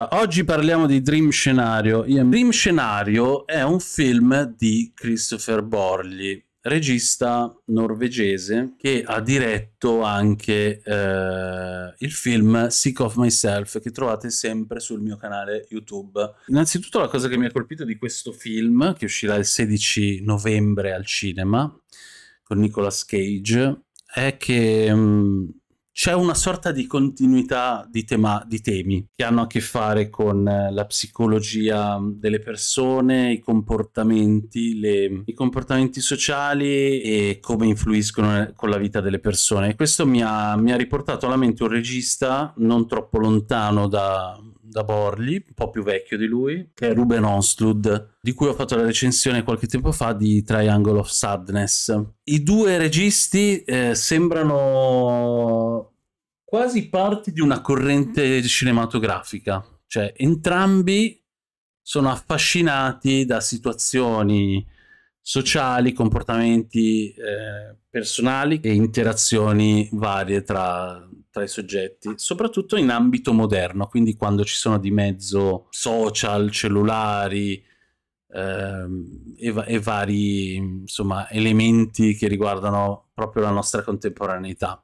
Oggi parliamo di Dream Scenario. Dream Scenario è un film di Christopher Borgli, regista norvegese che ha diretto anche eh, il film Sick of Myself che trovate sempre sul mio canale YouTube. Innanzitutto la cosa che mi ha colpito di questo film, che uscirà il 16 novembre al cinema con Nicolas Cage, è che... Mh, mm, c'è una sorta di continuità di, tema, di, temi che hanno a che fare con eh, la psicologia mm, delle persone, i comportamenti, le, i comportamenti sociali e come influiscono eh, con la vita delle persone. Questo mi ha, mi ha riportato alla mente un regista non troppo lontano da, da Borli, un po' più vecchio di lui, che è Ruben Onslud, di cui ho fatto la recensione qualche tempo fa di Triangle of Sadness. I due registi eh, sembrano quasi parte di una corrente cinematografica, cioè entrambi sono affascinati da situazioni sociali, comportamenti eh, personali e interazioni varie tra, tra i soggetti, soprattutto in ambito moderno, quindi quando ci sono di mezzo social, cellulari ehm, e, e, vari insomma, elementi che riguardano proprio la nostra contemporaneità.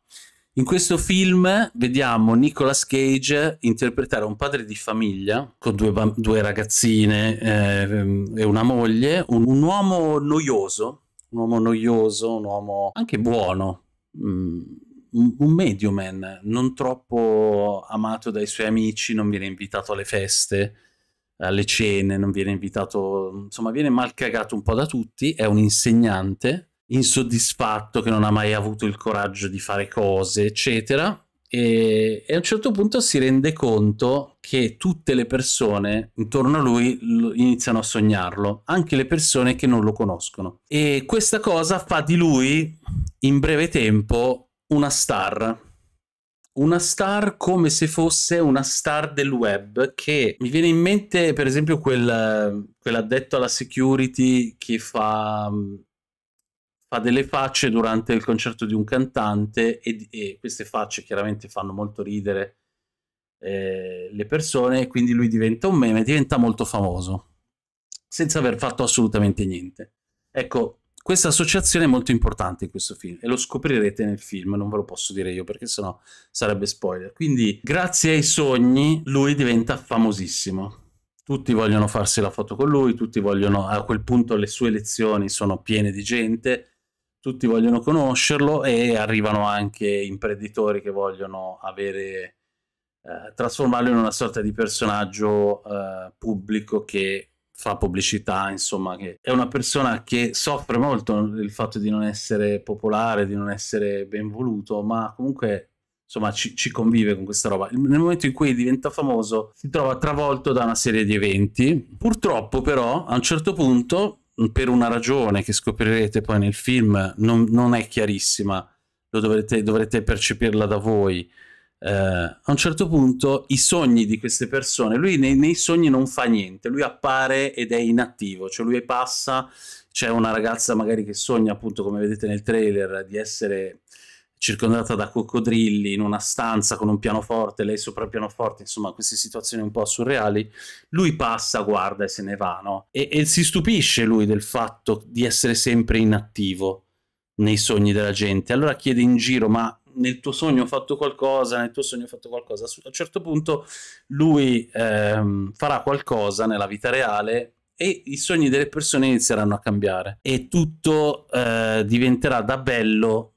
In questo film vediamo Nicolas Cage interpretare un padre di famiglia con due, due ragazzine eh, e una moglie, un, un, uomo noioso, un uomo noioso, un uomo anche buono, mh, mm, un, un medio man, non troppo amato dai suoi amici, non viene invitato alle feste, alle cene, non viene invitato, insomma viene mal cagato un po' da tutti, è un insegnante insoddisfatto che non ha mai avuto il coraggio di fare cose, eccetera. E, a un certo punto si rende conto che tutte le persone intorno a lui iniziano a sognarlo, anche le persone che non lo conoscono. E questa cosa fa di lui in breve tempo una star. Una star come se fosse una star del web che mi viene in mente per esempio quel, quell'addetto alla security che fa, mm, fa delle facce durante il concerto di un cantante e, e queste facce chiaramente fanno molto ridere eh, le persone e quindi lui diventa un meme, diventa molto famoso senza aver fatto assolutamente niente. Ecco, questa associazione è molto importante in questo film e lo scoprirete nel film, non ve lo posso dire io perché sennò sarebbe spoiler. Quindi grazie ai sogni lui diventa famosissimo. Tutti vogliono farsi la foto con lui, tutti vogliono, a quel punto le sue lezioni sono piene di gente, tutti vogliono conoscerlo e arrivano anche imprenditori che vogliono avere, eh, trasformarlo in una sorta di personaggio eh, pubblico che fa pubblicità, insomma, che è una persona che soffre molto il fatto di non essere popolare, di non essere ben voluto, ma comunque insomma ci, ci convive con questa roba. Nel momento in cui diventa famoso si trova travolto da una serie di eventi. Purtroppo però a un certo punto, per una ragione che scoprirete poi nel film, non, non è chiarissima, lo dovrete, dovrete percepirla da voi eh, a un certo punto i sogni di queste persone, lui nei, nei, sogni non fa niente, lui appare ed è inattivo, cioè lui passa, c'è una ragazza magari che sogna appunto come vedete nel trailer di essere circondata da coccodrilli in una stanza con un pianoforte, lei sopra il pianoforte, insomma queste situazioni un po' surreali, lui passa, guarda e se ne va, no? E, e si stupisce lui del fatto di essere sempre inattivo nei sogni della gente, allora chiede in giro ma nel tuo sogno ho fatto qualcosa, nel tuo sogno ho fatto qualcosa. A un certo punto lui ehm, farà qualcosa nella vita reale e i sogni delle persone inizieranno a cambiare e tutto eh, diventerà da bello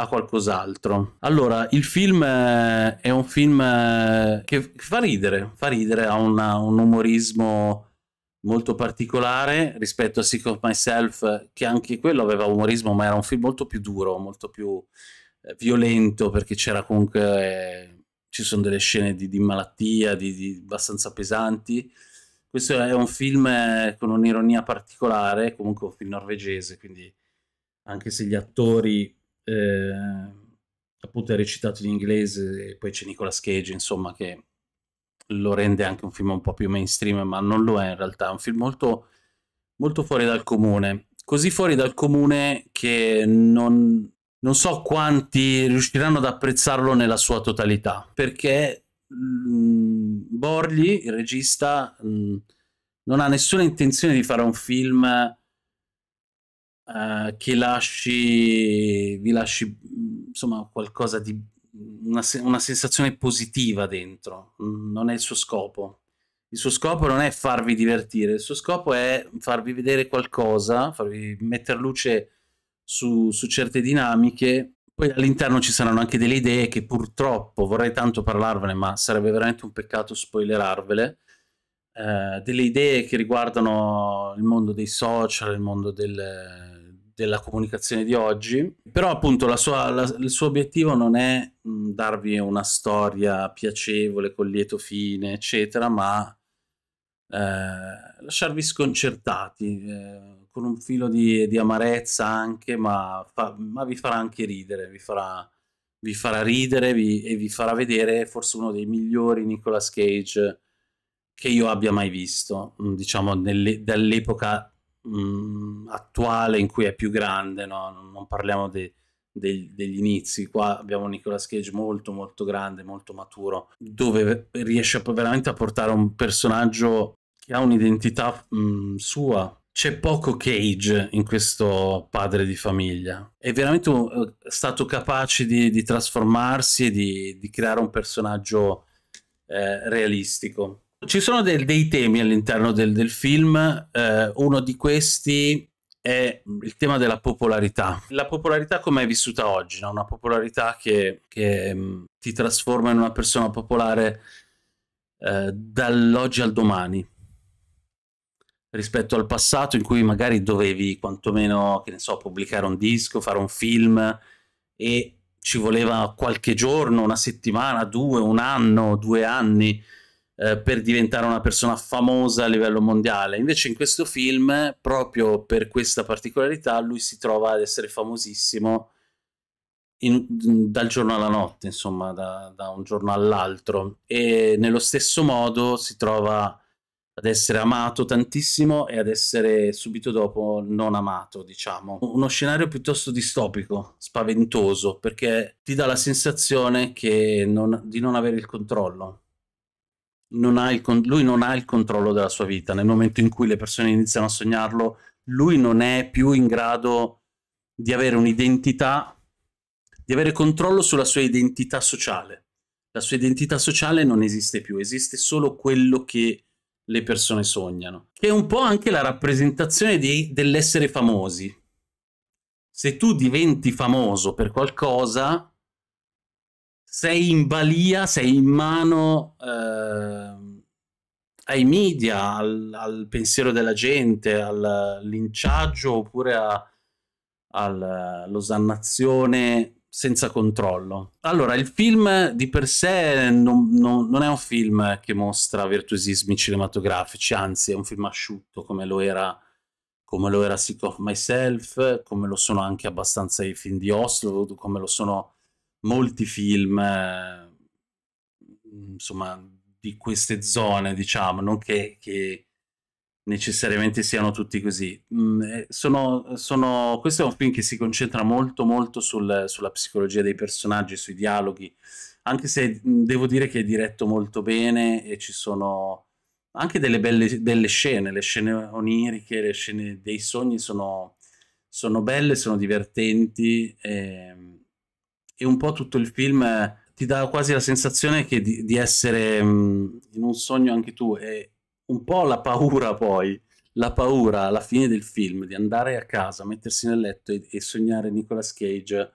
a qualcos'altro. Allora, il film eh, è un film eh, che fa ridere, fa ridere, ha una, un umorismo molto particolare rispetto a Sick of Myself, che anche quello aveva umorismo, ma era un film molto più duro, molto più eh, violento perché c'era comunque eh, ci sono delle scene di, di malattia di, di, abbastanza pesanti questo è un film eh, con un'ironia particolare comunque un film norvegese quindi anche se gli attori eh, appunto è recitato in inglese e poi c'è Nicolas Cage insomma che lo rende anche un film un po' più mainstream ma non lo è in realtà è un film molto, molto fuori dal comune così fuori dal comune che non, non so quanti riusciranno ad apprezzarlo nella sua totalità, perché mh, mm, Borgli, il regista, mh, mm, non ha nessuna intenzione di fare un film uh, che lasci, vi lasci mm, insomma qualcosa di una, una sensazione positiva dentro, mm, non è il suo scopo. Il suo scopo non è farvi divertire, il suo scopo è farvi vedere qualcosa, farvi mettere luce su, su certe dinamiche. Poi all'interno ci saranno anche delle idee che purtroppo vorrei tanto parlarvene, ma sarebbe veramente un peccato spoilerarvele. Eh, delle idee che riguardano il mondo dei social, il mondo del, della comunicazione di oggi. Però appunto la sua, la, il suo obiettivo non è mh, mm, darvi una storia piacevole, con lieto fine, eccetera, ma eh, lasciarvi sconcertati, eh, con un filo di, di amarezza anche, ma, fa, ma, vi farà anche ridere, vi farà, vi farà ridere vi, e vi farà vedere forse uno dei migliori Nicolas Cage che io abbia mai visto, mm, diciamo dall'epoca mm, attuale in cui è più grande, no? non parliamo de, de, degli inizi, qua abbiamo Nicolas Cage molto molto grande, molto maturo, dove riesce veramente a portare un personaggio che ha un'identità mm, sua, c'è poco Cage in questo padre di famiglia. È veramente un, è eh, stato capace di, di trasformarsi e di, di, creare un personaggio eh, realistico. Ci sono del, dei temi all'interno del, del film, eh, uno di questi è il tema della popolarità. La popolarità come è vissuta oggi, no? una popolarità che, che mh, mm, ti trasforma in una persona popolare eh, dall'oggi al domani rispetto al passato in cui magari dovevi quantomeno, che ne so, pubblicare un disco, fare un film e ci voleva qualche giorno, una settimana, due, un anno, due anni eh, per diventare una persona famosa a livello mondiale. Invece in questo film, proprio per questa particolarità, lui si trova ad essere famosissimo in, dal giorno alla notte, insomma, da, da un giorno all'altro. E nello stesso modo si trova ad essere amato tantissimo e ad essere subito dopo non amato, diciamo. Uno scenario piuttosto distopico, spaventoso, perché ti dà la sensazione non, di non avere il controllo. Non il lui non ha il controllo della sua vita. Nel momento in cui le persone iniziano a sognarlo, lui non è più in grado di avere un'identità, di avere controllo sulla sua identità sociale. La sua identità sociale non esiste più, esiste solo quello che le persone sognano, che è un po' anche la rappresentazione dell'essere famosi. Se tu diventi famoso per qualcosa, sei in balia, sei in mano eh, ai media, al, al, pensiero della gente, al linciaggio oppure all'osannazione senza controllo. Allora, il film di per sé non, non, non, è un film che mostra virtuosismi cinematografici, anzi è un film asciutto come lo era come lo era Sick of Myself, come lo sono anche abbastanza i film di Oslo, come lo sono molti film eh, insomma di queste zone, diciamo, non che, che necessariamente siano tutti così. Mm, eh, sono, sono, questo è un film che si concentra molto molto sul, sulla psicologia dei personaggi, sui dialoghi, anche se mm, devo dire che è diretto molto bene e ci sono anche delle belle delle scene, le scene oniriche, le scene dei sogni sono, sono belle, sono divertenti e, ehm, e, un po' tutto il film eh, ti dà quasi la sensazione di, di, essere mm, in un sogno anche tu e, un po' la paura poi, la paura alla fine del film di andare a casa, mettersi nel letto e, e sognare Nicolas Cage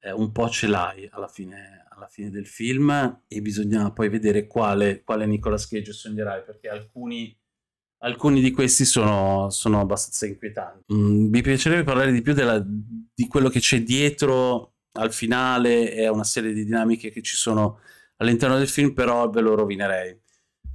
eh, un po' ce l'hai alla fine, alla fine, del film e bisogna poi vedere quale, quale Nicolas Cage sognerai perché alcuni, alcuni di questi sono, sono abbastanza inquietanti. Mm, mi piacerebbe parlare di più della, di quello che c'è dietro al finale e a una serie di dinamiche che ci sono all'interno del film però ve lo rovinerei.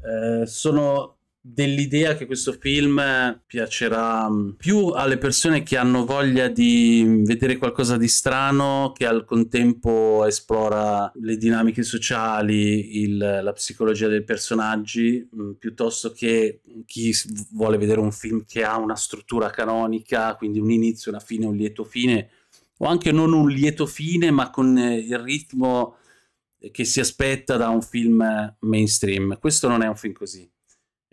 Eh, sono dell'idea che questo film piacerà mm, più alle persone che hanno voglia di mm, vedere qualcosa di strano che al contempo esplora le dinamiche sociali, il, la psicologia dei personaggi, mm, piuttosto che chi vuole vedere un film che ha una struttura canonica, quindi un inizio, una fine, un lieto fine, o anche non un lieto fine, ma con eh, il ritmo che si aspetta da un film mainstream. Questo non è un film così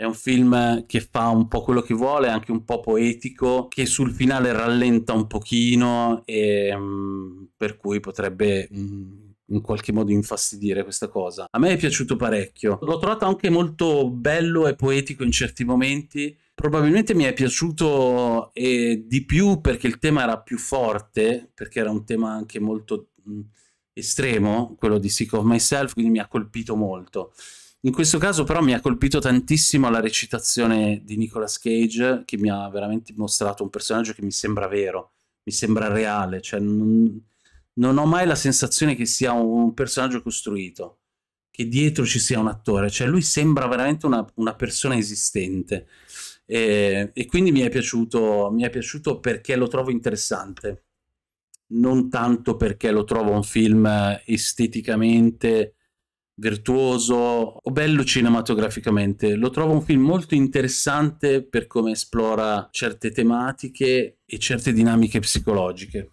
è un film che fa un po' quello che vuole, anche un po' poetico, che sul finale rallenta un pochino e mh, mm, per cui potrebbe... Mh, mm, in qualche modo infastidire questa cosa. A me è piaciuto parecchio. L'ho trovato anche molto bello e poetico in certi momenti. Probabilmente mi è piaciuto eh, di più perché il tema era più forte, perché era un tema anche molto mh, mm, estremo, quello di Sick of Myself, quindi mi ha colpito molto. In questo caso però mi ha colpito tantissimo la recitazione di Nicolas Cage che mi ha veramente mostrato un personaggio che mi sembra vero, mi sembra reale, cioè non, non ho mai la sensazione che sia un personaggio costruito, che dietro ci sia un attore, cioè lui sembra veramente una, una persona esistente e, e quindi mi è, piaciuto, mi è piaciuto perché lo trovo interessante, non tanto perché lo trovo un film esteticamente virtuoso o bello cinematograficamente. Lo trovo un film molto interessante per come esplora certe tematiche e certe dinamiche psicologiche.